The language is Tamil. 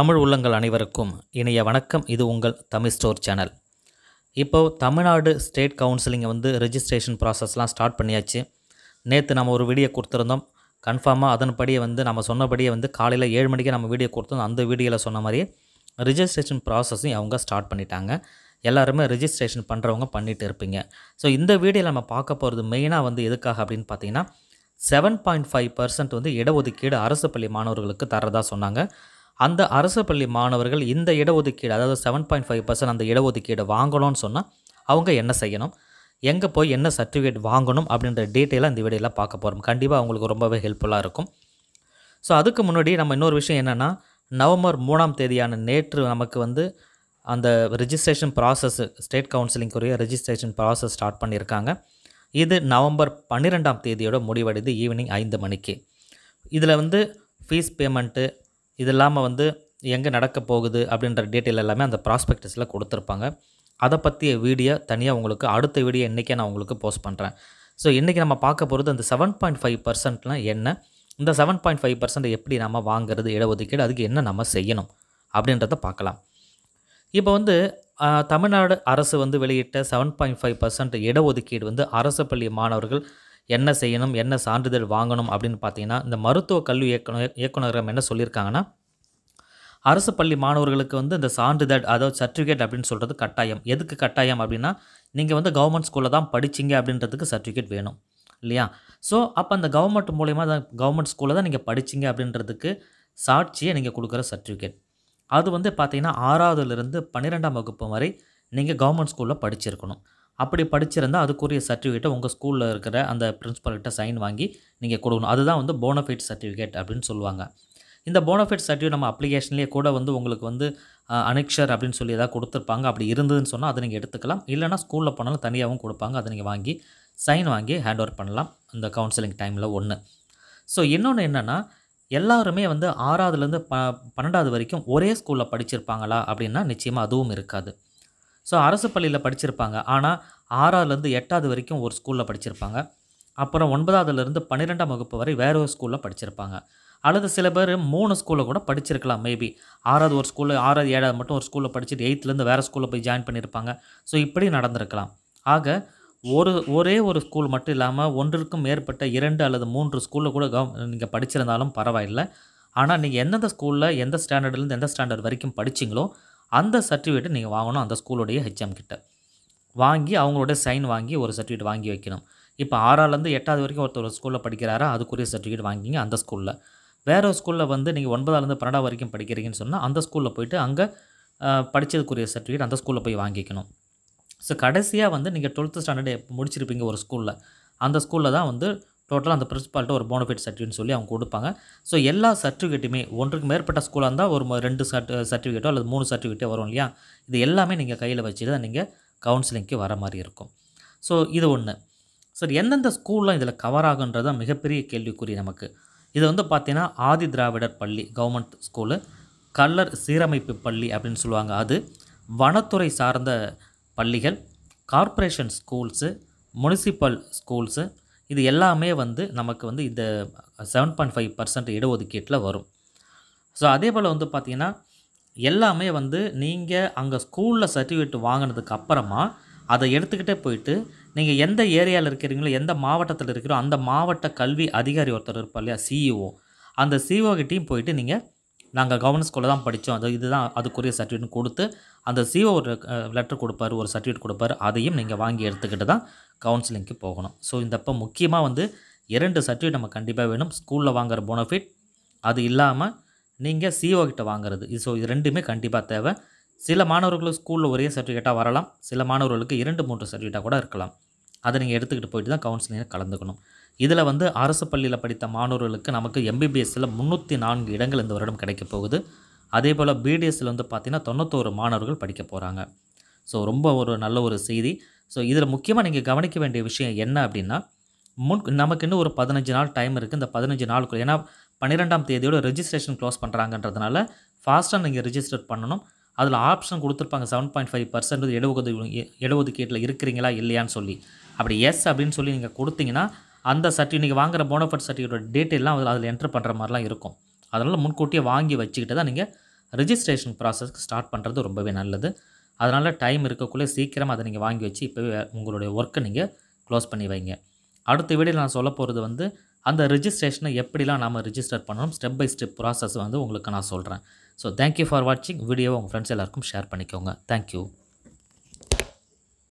தமிழ் உள்ளங்கள் அனைவருக்கும் இனிய வணக்கம் இது உங்கள் தமிழ் ஸ்டோர் சேனல் இப்போது தமிழ்நாடு ஸ்டேட் கவுன்சிலிங் வந்து ரிஜிஸ்ட்ரேஷன் ப்ராசஸ்லாம் ஸ்டார்ட் பண்ணியாச்சு நேற்று நம்ம ஒரு வீடியோ கொடுத்துருந்தோம் கன்ஃபார்மாக அதன்படியே வந்து நம்ம சொன்னபடியே வந்து காலையில் ஏழு மணிக்கு நம்ம வீடியோ கொடுத்தோம் அந்த வீடியோவில் சொன்ன மாதிரி ரிஜிஸ்ட்ரேஷன் ப்ராசஸையும் அவங்க ஸ்டார்ட் பண்ணிட்டாங்க எல்லாருமே ரிஜிஸ்ட்ரேஷன் பண்ணுறவங்க பண்ணிகிட்டு இருப்பீங்க ஸோ இந்த வீடியோவில் நம்ம பார்க்க போகிறது மெயினாக வந்து எதுக்காக அப்படின்னு பார்த்தீங்கன்னா செவன் பாயிண்ட் ஃபைவ் பர்சன்ட் வந்து இடஒதுக்கீடு அரசு பள்ளி மாணவர்களுக்கு தரதாக சொன்னாங்க அந்த அரசு பள்ளி மாணவர்கள் இந்த இடஒதுக்கீடு அதாவது செவன் பாயிண்ட் ஃபைவ் பர்சன்ட் அந்த இடஒதுக்கீடு வாங்கணும்னு சொன்னால் அவங்க என்ன செய்யணும் எங்கே போய் என்ன சர்டிஃபிகேட் வாங்கணும் அப்படின்ற டீட்டெயிலாக இந்த வீடியோவில் பார்க்க போகிறோம் கண்டிப்பாக அவங்களுக்கு ரொம்பவே ஹெல்ப்ஃபுல்லாக இருக்கும் ஸோ அதுக்கு முன்னாடி நம்ம இன்னொரு விஷயம் என்னென்னா நவம்பர் மூணாம் தேதியான நேற்று நமக்கு வந்து அந்த ரிஜிஸ்ட்ரேஷன் ப்ராசஸ் ஸ்டேட் கவுன்சிலிங்குரிய ரிஜிஸ்ட்ரேஷன் ப்ராசஸ் ஸ்டார்ட் பண்ணியிருக்காங்க இது நவம்பர் பன்னிரெண்டாம் தேதியோட முடிவடைந்து ஈவினிங் ஐந்து மணிக்கு இதில் வந்து ஃபீஸ் பேமெண்ட்டு இது இல்லாமல் வந்து எங்கே நடக்க போகுது அப்படின்ற டீட்டெயில் எல்லாமே அந்த ப்ராஸ்பெக்டஸில் கொடுத்துருப்பாங்க அதை பற்றிய வீடியோ தனியாக உங்களுக்கு அடுத்த வீடியோ இன்றைக்கே நான் உங்களுக்கு போஸ்ட் பண்ணுறேன் ஸோ இன்றைக்கி நம்ம பார்க்க போகிறது அந்த செவன் பாயிண்ட் ஃபைவ் பர்சன்ட்லாம் என்ன இந்த செவன் பாயிண்ட் ஃபைவ் பர்சன்ட் எப்படி நம்ம வாங்குறது இடஒதுக்கீடு அதுக்கு என்ன நம்ம செய்யணும் அப்படின்றத பார்க்கலாம் இப்போ வந்து தமிழ்நாடு அரசு வந்து வெளியிட்ட செவன் பாயிண்ட் ஃபைவ் பர்சன்ட் இடஒதுக்கீடு வந்து அரசு பள்ளி மாணவர்கள் என்ன செய்யணும் என்ன சான்றிதழ் வாங்கணும் அப்படின்னு பார்த்தீங்கன்னா இந்த மருத்துவ கல்வி இயக்குனர் இயக்குநரகம் என்ன சொல்லியிருக்காங்கன்னா அரசு பள்ளி மாணவர்களுக்கு வந்து இந்த சான்றிதழ் அதாவது சர்டிஃபிகேட் அப்படின்னு சொல்கிறது கட்டாயம் எதுக்கு கட்டாயம் அப்படின்னா நீங்கள் வந்து கவர்மெண்ட் ஸ்கூலில் தான் படிச்சிங்க அப்படின்றதுக்கு சர்டிஃபிகேட் வேணும் இல்லையா ஸோ அப்போ அந்த கவர்மெண்ட் மூலயமா தான் கவர்மெண்ட் ஸ்கூலில் தான் நீங்கள் படிச்சிங்க அப்படின்றதுக்கு சாட்சியை நீங்கள் கொடுக்குற சர்டிஃபிகேட் அது வந்து பார்த்திங்கன்னா ஆறாவதுலேருந்து பன்னிரெண்டாம் வகுப்பு வரை நீங்கள் கவர்மெண்ட் ஸ்கூலில் படிச்சிருக்கணும் அப்படி படிச்சிருந்தால் அதுக்குரிய சர்டிஃபிகேட்டை உங்கள் ஸ்கூலில் இருக்கிற அந்த பிரின்ஸ்பல்கிட்ட சைன் வாங்கி நீங்கள் கொடுக்கணும் அதுதான் வந்து போனஃபைட் சர்டிஃபிகேட் அப்படின்னு சொல்லுவாங்க இந்த போனஃபைட் சர்டிஃபிகேட் நம்ம அப்ளிகேஷன்லேயே கூட வந்து உங்களுக்கு வந்து அனெக்ஷர் அப்படின்னு சொல்லி எதாவது கொடுத்துருப்பாங்க அப்படி இருந்ததுன்னு சொன்னால் அதை நீங்கள் எடுத்துக்கலாம் இல்லைனா ஸ்கூலில் போனாலும் தனியாகவும் கொடுப்பாங்க அதை நீங்கள் வாங்கி சைன் வாங்கி ஹேண்ட் ஓவர் பண்ணலாம் இந்த கவுன்சிலிங் டைமில் ஒன்று ஸோ இன்னொன்று என்னென்னா எல்லாருமே வந்து ஆறாவதுலேருந்து ப பன்னெண்டாவது வரைக்கும் ஒரே ஸ்கூலில் படிச்சிருப்பாங்களா அப்படின்னா நிச்சயமாக அதுவும் இருக்காது ஸோ அரசு பள்ளியில் படிச்சிருப்பாங்க ஆனால் ஆறாவதுலேருந்து எட்டாவது வரைக்கும் ஒரு ஸ்கூலில் படிச்சிருப்பாங்க அப்புறம் ஒன்பதாவதுலேருந்து பன்னிரெண்டாம் வகுப்பு வரை வேற ஒரு ஸ்கூலில் படிச்சிருப்பாங்க அல்லது சில பேர் மூணு ஸ்கூலில் கூட படிச்சிருக்கலாம் மேபி ஆறாவது ஒரு ஸ்கூலில் ஆறாவது ஏழாவது மட்டும் ஒரு ஸ்கூலில் படிச்சுட்டு எயித்துலேருந்து வேறு ஸ்கூலில் போய் ஜாயின் பண்ணியிருப்பாங்க ஸோ இப்படி நடந்திருக்கலாம் ஆக ஒரு ஒரே ஒரு ஸ்கூல் மட்டும் இல்லாமல் ஒன்றிற்கும் மேற்பட்ட இரண்டு அல்லது மூன்று ஸ்கூலில் கூட கவ் நீங்கள் படிச்சிருந்தாலும் பரவாயில்லை ஆனால் நீங்கள் எந்தெந்த ஸ்கூலில் எந்த ஸ்டாண்டர்ட்லேருந்து எந்த ஸ்டாண்டர்ட் வரைக்கும் படிச்சிங்களோ அந்த சர்டிஃபிகேட்டை நீங்கள் வாங்கணும் அந்த ஸ்கூலுடைய ஹெச்எம் கிட்ட வாங்கி அவங்களோட சைன் வாங்கி ஒரு சர்டிஃபிகேட் வாங்கி வைக்கணும் இப்போ ஆறாலேருந்து எட்டாவது வரைக்கும் ஒருத்தர் ஸ்கூலில் படிக்கிறாரா அதுக்குரிய சர்டிஃபிகேட் வாங்கிங்க அந்த ஸ்கூலில் வேறு ஒரு ஸ்கூலில் வந்து நீங்கள் ஒன்பதாலேருந்து பன்னெண்டாவது வரைக்கும் படிக்கிறீங்கன்னு சொன்னால் அந்த ஸ்கூலில் போயிட்டு அங்கே படித்ததுக்குரிய சர்டிஃபிகேட் அந்த ஸ்கூலில் போய் வாங்கிக்கணும் ஸோ கடைசியாக வந்து நீங்கள் டுவெல்த்து ஸ்டாண்டர்டு முடிச்சிருப்பீங்க ஒரு ஸ்கூலில் அந்த ஸ்கூலில் தான் வந்து டோட்டலாக அந்த பிரின்ஸ்பால்கிட்ட ஒரு போனஃபைட் சர்டிஃபிகேட்னு சொல்லி அவங்க கொடுப்பாங்க ஸோ எல்லா சர்டிஃபிகேட்டுமே ஒன்றுக்கு மேற்பட்ட ஸ்கூலாக இருந்தால் ஒரு ரெண்டு சர்ட் சர்டிஃபிகேட்டோ அல்லது மூணு சர்டிஃபிகேட்டோ வரும் இல்லையா இது எல்லாமே நீங்கள் கையில் வச்சு தான் நீங்கள் கவுன்சிலிங்க்கு வர மாதிரி இருக்கும் ஸோ இது ஒன்று சார் எந்தெந்த ஸ்கூல்லாம் இதில் கவர் ஆகுன்றதான் மிகப்பெரிய கேள்விக்குறி நமக்கு இது வந்து பார்த்திங்கன்னா ஆதி திராவிடர் பள்ளி கவர்மெண்ட் ஸ்கூலு கல்லர் சீரமைப்பு பள்ளி அப்படின்னு சொல்லுவாங்க அது வனத்துறை சார்ந்த பள்ளிகள் கார்ப்பரேஷன் ஸ்கூல்ஸு முனிசிபல் ஸ்கூல்ஸு இது எல்லாமே வந்து நமக்கு வந்து இந்த செவன் பாயிண்ட் ஃபைவ் பர்சன்ட் இடஒதுக்கீட்டில் வரும் ஸோ அதே போல் வந்து பார்த்திங்கன்னா எல்லாமே வந்து நீங்கள் அங்கே ஸ்கூலில் சர்டிஃபிகேட் வாங்கினதுக்கு அப்புறமா அதை எடுத்துக்கிட்டே போயிட்டு நீங்கள் எந்த ஏரியாவில் இருக்கிறீங்களோ எந்த மாவட்டத்தில் இருக்கிறோ அந்த மாவட்ட கல்வி அதிகாரி ஒருத்தர் இருப்பார் இல்லையா சிஇஓ e அந்த e கிட்டேயும் போயிட்டு நீங்கள் நாங்கள் கவர்மெண்ட் ஸ்கூலில் தான் படித்தோம் அது இதுதான் அதுக்குரிய சர்டிஃபிகேட் கொடுத்து அந்த சிஓ e ஒரு லெட்டர் கொடுப்பார் ஒரு சர்டிஃபிகேட் கொடுப்பார் அதையும் நீங்கள் வாங்கி எடுத்துக்கிட்டு தான் கவுன்சிலிங்க்கு போகணும் ஸோ இந்த முக்கியமாக வந்து இரண்டு சர்டிஃபிகேட் நம்ம கண்டிப்பாக வேணும் ஸ்கூலில் வாங்குகிற போனஃபிட் அது இல்லாமல் நீங்கள் சிஓ கிட்ட வாங்குறது இது ஸோ இது ரெண்டுமே கண்டிப்பாக தேவை சில மாணவர்களும் ஸ்கூலில் ஒரே சர்டிஃபிகேட்டாக வரலாம் சில மாணவர்களுக்கு இரண்டு மூன்று சர்டிஃபிகேட்டாக கூட இருக்கலாம் அதை நீங்கள் எடுத்துக்கிட்டு போயிட்டு தான் கவுன்சிலிங்கில் கலந்துக்கணும் இதில் வந்து அரசு பள்ளியில் படித்த மாணவர்களுக்கு நமக்கு எம்பிபிஎஸ்சில் முந்நூற்றி நான்கு இடங்கள் இந்த வருடம் கிடைக்க போகுது அதே போல் பிடிஎஸ்சில் வந்து பார்த்திங்கன்னா தொண்ணூத்தோரு மாணவர்கள் படிக்க போகிறாங்க ஸோ ரொம்ப ஒரு நல்ல ஒரு செய்தி ஸோ இதில் முக்கியமாக நீங்கள் கவனிக்க வேண்டிய விஷயம் என்ன அப்படின்னா முன் நமக்கு இன்னும் ஒரு பதினஞ்சு நாள் டைம் இருக்குது இந்த பதினஞ்சு நாளுக்குள்ள ஏன்னா பன்னிரெண்டாம் தேதியோட ரிஜிஸ்ட்ரேஷன் க்ளோஸ் பண்ணுறாங்கன்றதுனால ஃபாஸ்ட்டாக நீங்கள் ரிஜிஸ்டர் பண்ணணும் அதில் ஆப்ஷன் கொடுத்துருப்பாங்க செவன் பாயிண்ட் ஃபைவ் பர்சன்ட் எழுபது கேட்டில் இருக்கிறீங்களா இல்லையான்னு சொல்லி அப்படி எஸ் அப்படின்னு சொல்லி நீங்கள் கொடுத்தீங்கன்னா அந்த சர்டிஃபிகேட் நீங்கள் வாங்குகிற போனஃபைட் சர்டிஃபிகேட்டோட டீட்டெயிலாம் அதில் அதில் என்ட்ரு பண்ணுற மாதிரிலாம் இருக்கும் அதனால் முன்கூட்டியே வாங்கி வச்சுக்கிட்டு தான் நீங்கள் ரிஜிஸ்ட்ரேஷன் ப்ராசஸ்க்கு ஸ்டார்ட் பண்ணுறது ரொம்பவே நல்லது அதனால் டைம் இருக்கக்குள்ளே சீக்கிரமாக அதை நீங்கள் வாங்கி வச்சு இப்போ உங்களுடைய ஒர்க்கை நீங்கள் க்ளோஸ் பண்ணி வைங்க அடுத்த வீடியோ நான் சொல்ல போகிறது வந்து அந்த ரிஜிஸ்ட்ரேஷனை எப்படிலாம் நாம் ரிஜிஸ்டர் பண்ணணும் ஸ்டெப் பை ஸ்டெப் ப்ராசஸ் வந்து உங்களுக்கு நான் சொல்கிறேன் ஸோ தேங்க்யூ ஃபார் வாட்சிங் வீடியோவை உங்கள் ஃப்ரெண்ட்ஸ் எல்லாருக்கும் ஷேர் பண்ணிக்கோங்க தேங்க்யூ